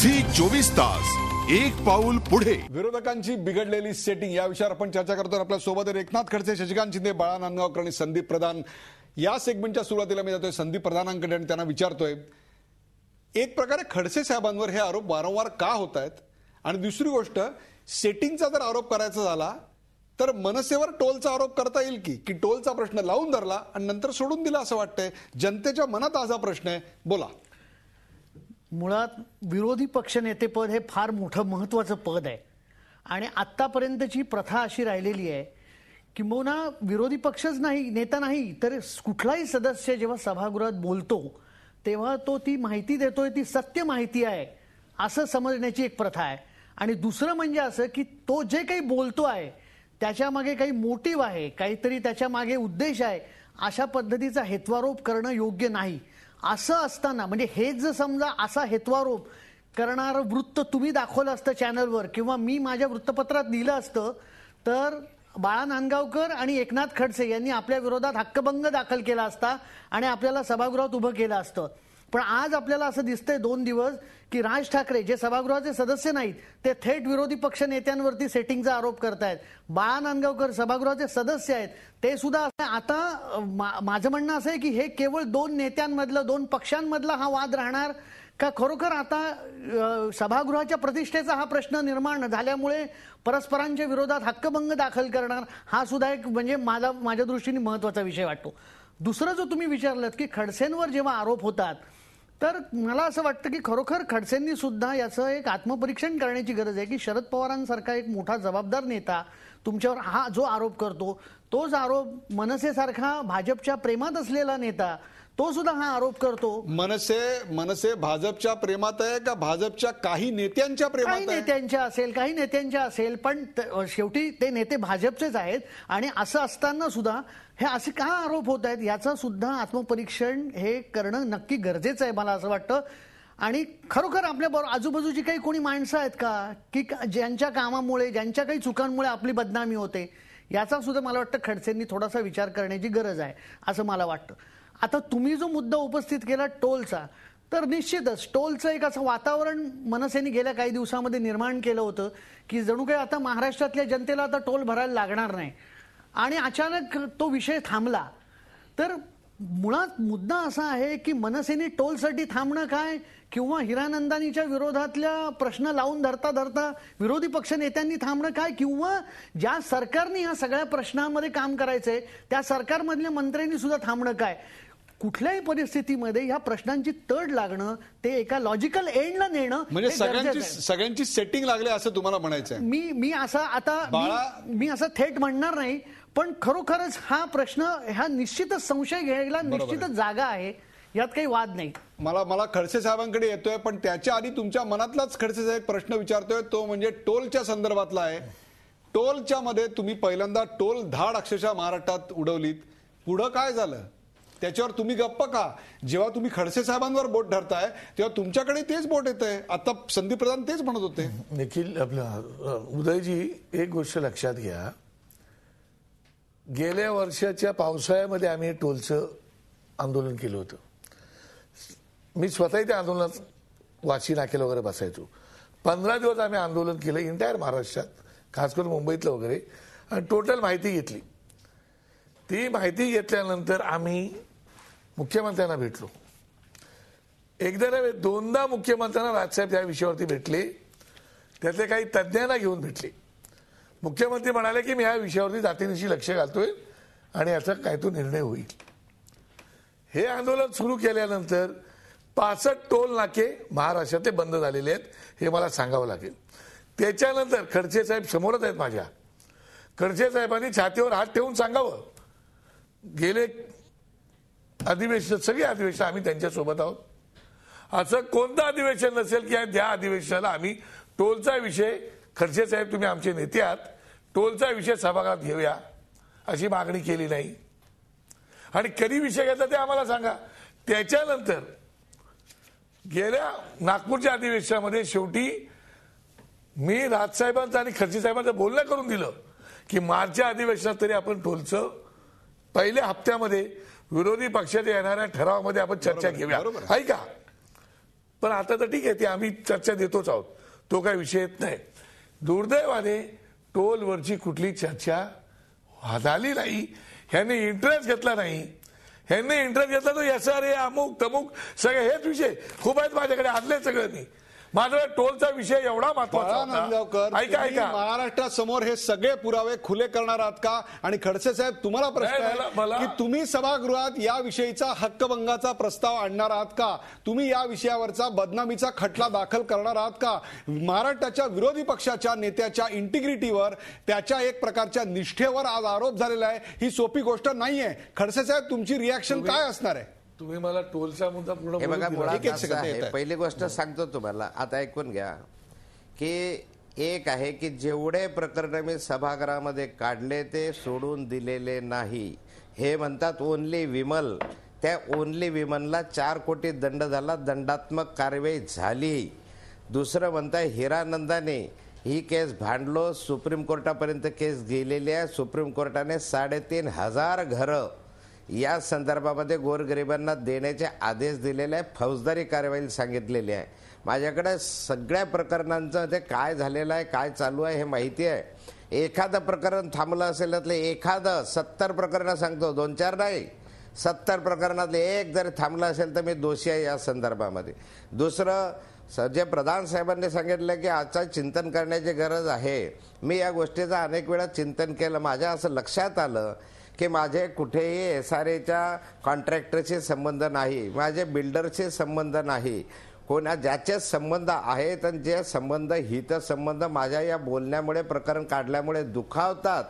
Zee चोवीस तास एक पाऊल पुढे विरोधकांची बिघडलेली सेटिंग या विषयावर आपण चर्चा करतो आपल्या सोबत एकनाथ खडसे शशिकांत शिंदे बाळा नांदगावकर आणि संदीप प्रधान या सेगमेंटच्या सुरुवातीला मी जातोय संदीप प्रधानांकडे आणि त्यांना विचारतोय एक प्रकारे खडसे साहेबांवर हे आरोप वारंवार का होत आहेत आणि दुसरी गोष्ट सेटिंगचा जर आरोप करायचा झाला तर मनसेवर टोलचा आरोप करता येईल की की टोलचा प्रश्न लावून धरला आणि नंतर सोडून दिला असं वाटतंय जनतेच्या मनात आज प्रश्न आहे बोला मुळात विरोधी पक्षनेतेपद हे फार मोठं महत्वाचं पद आहे आणि आत्तापर्यंतची प्रथा अशी राहिलेली आहे किंबहुना विरोधी पक्षच नाही नेता नाही तर कुठलाही सदस्य जेव्हा सभागृहात बोलतो तेव्हा तो ती माहिती देतोय ती सत्य माहिती आहे असं समजण्याची एक प्रथा आहे आणि दुसरं म्हणजे असं की तो जे काही बोलतो आहे त्याच्यामागे काही मोटिव आहे काहीतरी त्याच्या मागे उद्देश आहे अशा पद्धतीचा हेत्वारोप करणं योग्य नाही असं असताना म्हणजे हे जर समजा असा हेत्वारोप करणारं वृत्त तुम्ही दाखवलं असतं चॅनलवर किंवा मी माझ्या वृत्तपत्रात लिहिलं असतं तर बाळा नांदगावकर आणि एकनाथ खडसे यांनी आपल्या विरोधात हक्कभंग दाखल केला असता आणि आपल्याला सभागृहात उभं केलं असतं पण आज आपल्याला असं दिसतंय दोन दिवस की राज ठाकरे जे सभागृहाचे सदस्य नाहीत ते थेट विरोधी पक्ष नेत्यांवरती सेटिंगचा आरोप करतायत बाळा नांदगावकर सभागृहाचे सदस्य आहेत ते सुद्धा आता माझं म्हणणं असं आहे की हे केवळ दोन नेत्यांमधलं दोन पक्षांमधला हा वाद राहणार का खरोखर आता सभागृहाच्या प्रतिष्ठेचा हा प्रश्न निर्माण झाल्यामुळे परस्परांच्या विरोधात हक्कभंग दाखल करणार हा सुद्धा एक म्हणजे मला माझ्या दृष्टीने महत्वाचा विषय वाटतो दुसरं जो तुम्ही विचारलं की खडसेंवर जेव्हा आरोप होतात तर मला असं वाटतं की खरोखर खडसेंनी सुद्धा याचं एक आत्मपरीक्षण करण्याची गरज आहे की शरद पवारांसारखा एक मोठा जबाबदार नेता तुमच्यावर हा जो आरोप करतो तोच आरोप मनसेसारखा भाजपच्या प्रेमात असलेला नेता तो सुद्धा हा आरोप करतो मनसे मनसे भाजपच्या प्रेमात आहे का भाजपच्या काही नेत्यांच्या प्रेमात काही नेत्यांच्या असेल काही नेत्यांच्या असेल पण शेवटी ते नेते भाजपचेच आहेत आणि असं असताना सुद्धा हे असे का आरोप होत आहेत याचं सुद्धा आत्मपरीक्षण हे करणं नक्की गरजेचं आहे मला असं वाटतं आणि खरोखर बरोबर आजूबाजूची काही कोणी माणसं आहेत का की ज्यांच्या कामामुळे ज्यांच्या काही चुकांमुळे आपली बदनामी होते याचा सुद्धा मला वाटतं खडसेंनी थोडासा विचार करण्याची गरज आहे असं मला वाटतं आता तुम्ही जो मुद्दा उपस्थित केला टोलचा तर निश्चितच टोलचं एक असं वातावरण मनसेने गेल्या काही दिवसामध्ये निर्माण केलं होतं की जणू काही आता महाराष्ट्रातल्या जनतेला आता टोल भरायला लागणार नाही आणि अचानक तो विषय थांबला तर मुळात मुद्दा असा आहे की मनसेने टोलसाठी थांबणं काय किंवा हिरानंदानीच्या विरोधातल्या प्रश्न लावून धरता धरता विरोधी पक्ष नेत्यांनी थांबणं काय किंवा ज्या सरकारने ह्या सगळ्या प्रश्नांमध्ये काम करायचंय त्या सरकारमधल्या मंत्र्यांनी सुद्धा थांबणं काय कुठल्याही परिस्थितीमध्ये या प्रश्नांची तड लागणं ते एका लॉजिकल एंडला नेणं म्हणजे सगळ्यांची सगळ्यांची सेटिंग लागले असं तुम्हाला म्हणायचं मी मी असं आता मी असं थेट म्हणणार नाही पण खरोखरच हा प्रश्न हा निश्चित संशय घ्यायला निश्चितच जागा आहे यात काही वाद नाही मला मला खडसे साहेबांकडे येतोय पण त्याच्या आधी तुमच्या मनातलाच खडसे साहेब प्रश्न विचारतोय तो म्हणजे टोलच्या संदर्भातला आहे टोलच्या मध्ये तुम्ही पहिल्यांदा टोल धाड अक्षरशः महाराष्ट्रात उडवलीत पुढं काय झालं त्याच्यावर तुम्ही गप्प का जेव्हा तुम्ही खडसे साहेबांवर बोट धरताय तेव्हा तुमच्याकडे तेच बोट येत आहे आता संदीप प्रधान तेच म्हणत होते निखिल आपलं उदयजी एक गोष्ट लक्षात घ्या गेल्या वर्षाच्या पावसाळ्यामध्ये आम्ही टोलचं आंदोलन केलं होतं मी स्वतःही त्या आंदोलनात वाशी नाकेला वगैरे बसायचो पंधरा दिवस आम्ही आंदोलन केलं इंटायर महाराष्ट्रात खास करून मुंबईतलं वगैरे आणि टोटल माहिती घेतली ती माहिती घेतल्यानंतर आम्ही मुख्यमंत्र्यांना भेटलो एकदा नव्हे दोनदा मुख्यमंत्र्यांना राजसाहेब या विषयावरती भेटले त्यातले काही तज्ज्ञांना घेऊन भेटले मुख्यमंत्री म्हणाले की मी या विषयावरती जातीनिशी लक्ष घालतोय आणि याचा काय तो निर्णय होईल हे आंदोलन सुरू केल्यानंतर पासष्ट टोल नाके महाराष्ट्रातले बंद झालेले आहेत हे मला सांगावं लागेल त्याच्यानंतर खडसे साहेब समोरच आहेत माझ्या खडसे साहेबांनी छातीवर हात ठेवून सांगावं गेले अधिवेशन सगळे अधिवेशन आम्ही त्यांच्यासोबत आहोत असं कोणतं अधिवेशन नसेल की त्या अधिवेशनाला आम्ही टोलचा विषय खर्चे साहेब तुम्ही आमचे नेते आहात टोलचा विषय सभागृहात घेऊया अशी मागणी केली नाही आणि कधी विषय घेतला ते आम्हाला सांगा त्याच्यानंतर गेल्या नागपूरच्या अधिवेशनामध्ये शेवटी मी राजसाहेबांचं आणि खर्चे साहेबांचं बोलणं करून दिलं की मार्चच्या अधिवेशनात तरी आपण टोलचं पहिल्या हप्त्यामध्ये विरोधी पक्षाच्या येणाऱ्या ठरावामध्ये आपण चर्चा घेऊया ऐका पण आता तर ठीक आहे ते आम्ही चर्चा देतोच आहोत तो काय विषय येत नाही दुर्दैवाने टोलवरची कुठली चर्चा झाली नाही ह्यांनी इंटरेस्ट घेतला नाही ह्यांनी इंटरेस्ट घेतला तो एस आर अमुक तमुक सगळे हेच विषय खूप आहेत माझ्याकडे आदले सगळ्यांनी माझा टोलचा विषय एवढा महत्वाचा ऐका ऐका महाराष्ट्रासमोर हे सगळे पुरावे खुले करणार आहात का आणि खडसे साहेब तुम्हाला प्रश्न आहे की तुम्ही सभागृहात या विषयीचा हक्कभंगाचा प्रस्ताव आणणार आहात का तुम्ही या विषयावरचा बदनामीचा खटला दाखल करणार आहात का महाराष्ट्राच्या विरोधी पक्षाच्या नेत्याच्या इंटिग्रिटीवर त्याच्या एक प्रकारच्या निष्ठेवर आज आरोप झालेला आहे ही सोपी गोष्ट नाहीये खडसे साहेब तुमची रिॲक्शन काय असणार आहे तुम्ही मला टोलचा मुद्दा पूर्ण बघा मुळात पहिली गोष्ट सांगतो तुम्हाला आता ऐकून घ्या की एक आहे की जेवढे प्रकरण मी सभागृहामध्ये काढले ते सोडून दिलेले नाही हे म्हणतात ओनली विमल त्या ओनली विमलला चार कोटी दंड झाला दंडात्मक कारवाई झाली दुसरं म्हणताय हिरानंदाने ही केस भांडलो सुप्रीम कोर्टापर्यंत केस गेलेली आहे सुप्रीम कोर्टाने साडेतीन हजार घरं या संदर्भामध्ये गोरगरिबांना देण्याचे आदेश दिलेले आहे फौजदारी कारवाई सांगितलेली आहे माझ्याकडे सगळ्या प्रकरणांचं ते काय झालेलं आहे काय चालू आहे हे माहिती आहे एखादं प्रकरण थांबलं असेल त्यातलं एखादं सत्तर प्रकरणं सांगतो दोन चार नाही सत्तर प्रकरणातले एक जर थांबलं असेल तर मी दोषी आहे या संदर्भामध्ये दुसरं स जे प्रधान साहेबांनी सांगितलं की आजचा चिंतन करण्याची गरज आहे मी या गोष्टीचं अनेक वेळा चिंतन केलं माझ्या असं लक्षात आलं की माझे कुठेही एस आर एच्या कॉन्ट्रॅक्टरशी संबंध नाही माझे बिल्डरशी संबंध नाही कोणा ज्याचे संबंध आहेत आणि जे संबंध संबंध माझ्या या बोलण्यामुळे प्रकरण काढल्यामुळे दुखावतात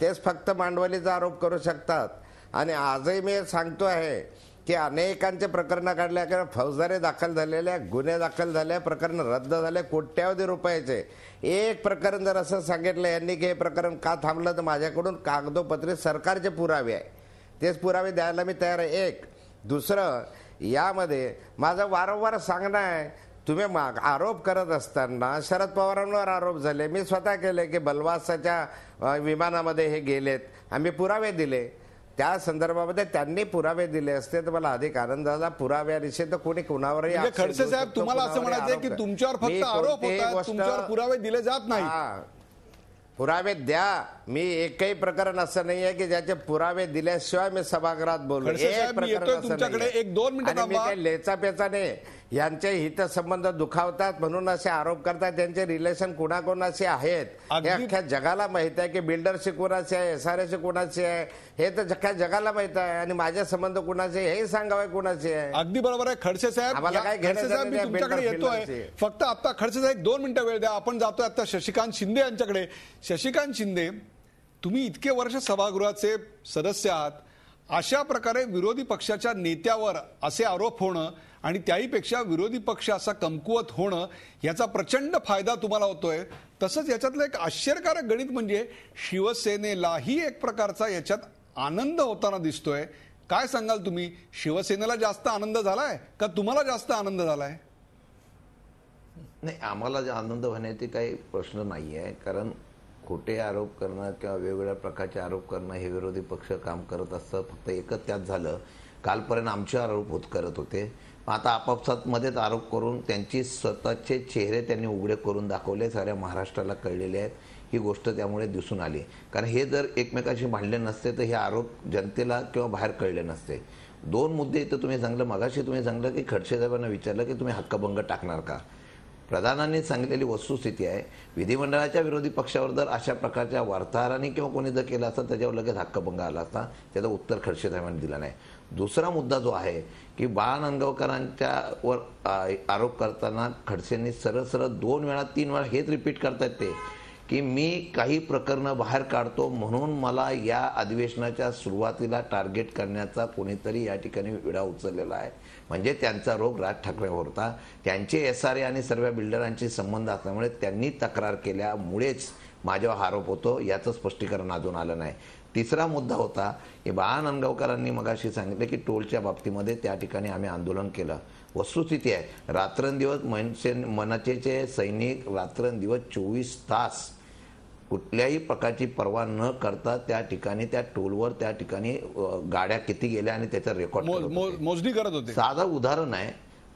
तेच फक्त मांडवलीचा आरोप करू शकतात आणि आजही मी सांगतो आहे की अनेकांचे प्रकरणं काढल्या किंवा फौजदारी दाखल झालेल्या गुन्हे दाखल झाले प्रकरण रद्द झाले कोट्यावधी रुपयाचे एक प्रकरण जर असं सांगितलं यांनी की हे प्रकरण का थांबलं तर माझ्याकडून कागदोपत्री सरकारचे पुरावे आहे तेच पुरावे द्यायला मी तयार आहे एक दुसरं यामध्ये माझं वारंवार सांगणं आहे तुम्ही माग आरोप करत असताना शरद पवारांवर आरोप झाले मी स्वतः केले की बलवासाच्या विमानामध्ये हे गेलेत आम्ही पुरावे दिले त्या संदर्भामध्ये त्यांनी पुरावे दिले असते तर मला अधिक आनंद झाला पुराव्याविषयी तर कोणी कुणावरही म्हणजे खडसे साहेब तुम्हाला असं म्हणायचं की तुमच्यावर फक्त आरोप तुमच्यावर पुरावे दिले जात नाही पुरावे द्या मी एकही प्रकरण असं नाही आहे की ज्याचे पुरावे दिल्याशिवाय मी सभागृहात बोलू एक प्रकरण असं मी काही लेचा पेचा नाही यांचे हितसंबंध दुखावतात म्हणून असे आरोप करतात त्यांचे रिलेशन कोणाकोणाचे आहेत हे अख्ख्या जगाला माहित आहे की बिल्डरशी कोणाचे आहे चे कोणाचे आहे हे तर अख्ख्या जगाला माहित आहे आणि माझ्या संबंध कुणाचे हे सांगावे कुणाचे आहे अगदी बरोबर आहे खडसे साहेब आम्हाला काय घ्यायचं येतोय फक्त आता खडसे साहेब दोन मिनिटं वेळ द्या आपण जातोय आता शशिकांत शिंदे यांच्याकडे शशिकांत शिंदे तुम्ही इतके वर्ष सभागृहाचे सदस्य आहात अशा प्रकारे विरोधी पक्षाच्या नेत्यावर असे आरोप होणं आणि त्याहीपेक्षा विरोधी पक्ष असा कमकुवत होणं याचा प्रचंड फायदा तुम्हाला होतोय तसंच याच्यातलं एक आश्चर्यकारक गणित म्हणजे शिवसेनेलाही एक प्रकारचा याच्यात आनंद होताना दिसतोय काय सांगाल तुम्ही शिवसेनेला जास्त आनंद झालाय का तुम्हाला जास्त आनंद झालाय नाही आम्हाला आनंद होण्याचे काही प्रश्न नाही आहे कारण खोटे आरोप करणं किंवा वेगवेगळ्या प्रकारचे आरोप करणं हे विरोधी पक्ष काम करत असतं फक्त एकच त्यात झालं कालपर्यंत आमचे आरोप होत करत होते आता आपापसात मध्येच आरोप करून त्यांची स्वतःचे चेहरे त्यांनी उघडे करून दाखवले साऱ्या महाराष्ट्राला कळलेले आहेत ही गोष्ट त्यामुळे दिसून आली कारण हे जर एकमेकाशी मांडले नसते तर हे आरोप जनतेला किंवा बाहेर कळले नसते दोन मुद्दे इथं तुम्ही सांगलं मगाशी तुम्ही सांगलं की खडसे विचारलं की तुम्ही हक्कभंग टाकणार का प्रधानांनी सांगितलेली वस्तुस्थिती आहे विधिमंडळाच्या विरोधी पक्षावर जर अशा प्रकारच्या वार्ताहरांनी किंवा कोणी जर केला असता त्याच्यावर लगेच हक्कभंग आला असता त्याचं उत्तर खडसे साहेबांनी दिलं नाही दुसरा मुद्दा जो आहे की बाळा वर आरोप करताना खडसेंनी सरळ सरळ दोन वेळा तीन वेळा हेच रिपीट करतायत ते की मी काही प्रकरणं बाहेर काढतो म्हणून मला या अधिवेशनाच्या सुरुवातीला टार्गेट करण्याचा कोणीतरी या ठिकाणी विडा उचललेला आहे म्हणजे त्यांचा रोग राज ठाकरेवर होता त्यांचे एस आर ए आणि सर्व बिल्डरांशी संबंध असल्यामुळे त्यांनी तक्रार केल्यामुळेच माझ्यावर आरोप होतो याचं स्पष्टीकरण अजून आलं नाही तिसरा मुद्दा होता की बाळा मग अशी सांगितले की टोलच्या बाबतीमध्ये त्या ठिकाणी आम्ही आंदोलन केलं वस्तुस्थिती आहे रात्रंदिवस मनसे मनाचेचे सैनिक रात्रंदिवस चोवीस तास कुठल्याही प्रकारची पर्वा न करता त्या ठिकाणी त्या टोलवर त्या ठिकाणी गाड्या किती गेल्या आणि त्याचा रेकॉर्ड मोजणी करत होते साधं उदाहरण आहे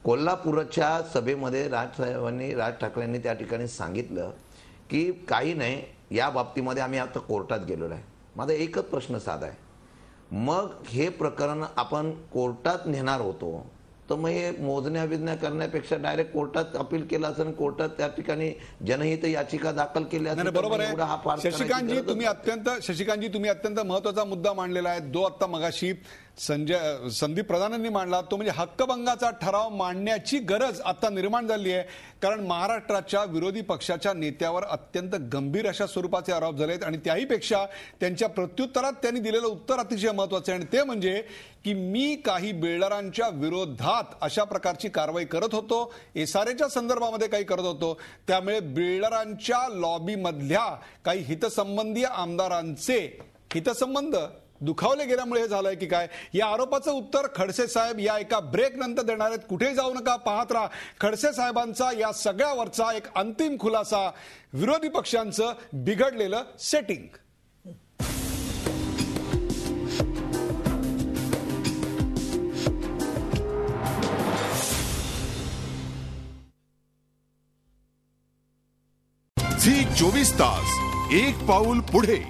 कोल्हापूरच्या सभेमध्ये राजसाहेबांनी राज ठाकरेंनी त्या ठिकाणी सांगितलं की काही नाही या बाबतीमध्ये आम्ही आता कोर्टात गेलेलो आहे माझा एकच प्रश्न साधा आहे मग हे प्रकरण आपण कोर्टात नेणार होतो तर मग हे मोजण्या करण्यापेक्षा डायरेक्ट कोर्टात अपील केलं असेल कोर्टात त्या ठिकाणी जनहित याचिका दाखल केली असेल बरोबर आहे शशिकांतजी तुम्ही अत्यंत शशिकांतजी तुम्ही अत्यंत महत्वाचा मुद्दा मांडलेला आहे जो आता मगाशी संजय संदीप प्रधानांनी मांडला तो म्हणजे हक्कभंगाचा ठराव मांडण्याची गरज आता निर्माण झाली आहे कारण महाराष्ट्राच्या विरोधी पक्षाच्या नेत्यावर अत्यंत गंभीर अशा स्वरूपाचे आरोप झाले आहेत आणि त्याहीपेक्षा त्यांच्या प्रत्युत्तरात त्यांनी दिलेलं उत्तर अतिशय महत्वाचं आहे आणि ते म्हणजे की मी काही बिल्डरांच्या विरोधात अशा प्रकारची कारवाई करत होतो एसआरएच्या संदर्भामध्ये काही करत होतो त्यामुळे बिल्डरांच्या लॉबीमधल्या काही हितसंबंधी आमदारांचे हितसंबंध दुखावले गेल्यामुळे हे झालंय की काय या आरोपाचं उत्तर खडसे साहेब या एका ब्रेक नंतर देणार आहेत कुठे जाऊ नका पाहत राहा खडसे साहेबांचा या सगळ्यावरचा एक अंतिम खुलासा विरोधी पक्षांचं बिघडलेलं सेटिंग झी चोवीस तास एक पाऊल पुढे